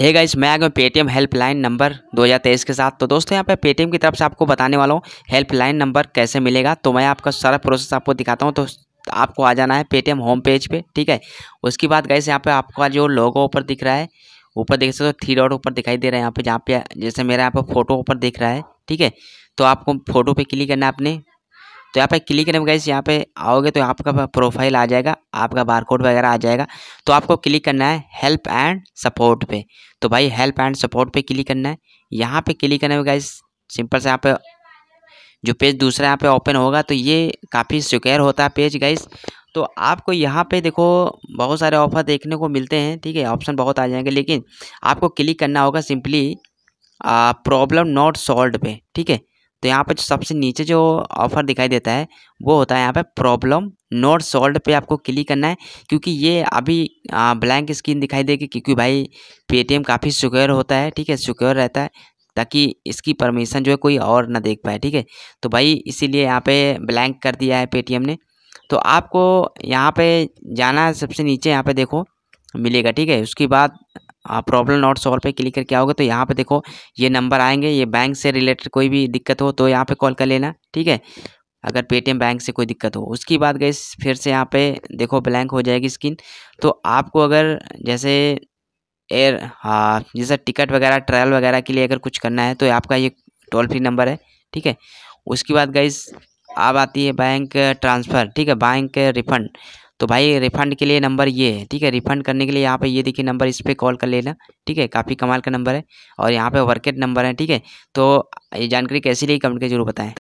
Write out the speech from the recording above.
है गाइस मैं आ गया पेटीएम हेल्पलाइन नंबर 2023 के साथ तो दोस्तों यहाँ पे पेटीएम की तरफ से आपको बताने वाला हूँ हेल्पलाइन नंबर कैसे मिलेगा तो मैं आपका सारा प्रोसेस आपको दिखाता हूँ तो आपको आ जाना है पेटीएम होम पेज पे ठीक है उसके बाद गाइस यहाँ पे आपका जो लोगो ऊपर दिख रहा है ऊपर देख सकते हो थ्री डॉट ऊपर दिखाई दे रहा है यहाँ पे जहाँ पे जैसे मेरा यहाँ पर फोटो ऊपर दिख रहा है ठीक है तो आपको फोटो पर क्लिक करना है अपने तो यहाँ पे क्लिक करने में गाइस यहाँ पे आओगे तो आपका प्रोफाइल आ जाएगा आपका बारकोड वगैरह आ जाएगा तो आपको क्लिक करना है हेल्प एंड सपोर्ट पे तो भाई हेल्प एंड सपोर्ट पे क्लिक करना है यहाँ पे क्लिक करने में गाइस सिंपल से यहाँ पे जो पेज दूसरा यहाँ पे ओपन होगा तो ये काफ़ी सिक्योर होता है पेज गाइस तो आपको यहाँ पे देखो बहुत सारे ऑफर देखने को मिलते हैं ठीक है ऑप्शन बहुत आ जाएंगे लेकिन आपको क्लिक करना होगा सिंपली प्रॉब्लम नॉट सॉल्व पे ठीक है तो यहाँ पर सबसे नीचे जो ऑफर दिखाई देता है वो होता है यहाँ पे प्रॉब्लम नोट सॉल्व पे आपको क्लिक करना है क्योंकि ये अभी ब्लैंक स्क्रीन दिखाई देगी क्योंकि भाई पेटीएम काफ़ी सिक्योर होता है ठीक है सिक्योर रहता है ताकि इसकी परमिशन जो है कोई और ना देख पाए ठीक है तो भाई इसीलिए यहाँ पे ब्लैंक कर दिया है पेटीएम ने तो आपको यहाँ पे जाना सबसे नीचे यहाँ पे देखो मिलेगा ठीक है उसके बाद प्रॉब्लम नॉट सॉल्व पे क्लिक करके आओगे तो यहाँ पे देखो ये नंबर आएंगे ये बैंक से रिलेटेड कोई भी दिक्कत हो तो यहाँ पे कॉल कर लेना ठीक है अगर पेटीएम बैंक से कोई दिक्कत हो उसकी बात गई फिर से यहाँ पे देखो ब्लैंक हो जाएगी स्क्रीन तो आपको अगर जैसे एयर हाँ जैसे टिकट वगैरह ट्रैवल वगैरह के लिए अगर कुछ करना है तो आपका ये टोल फ्री नंबर है ठीक है उसके बाद गई अब आती है बैंक ट्रांसफ़र ठीक है बैंक रिफंड तो भाई रिफंड के लिए नंबर ये है ठीक है रिफंड करने के लिए यहाँ पे ये देखिए नंबर इस पर कॉल कर लेना ठीक है काफ़ी कमाल का नंबर है और यहाँ पे वर्केट नंबर है ठीक है तो ये जानकारी कैसी रही कमेंट के जरूर बताएं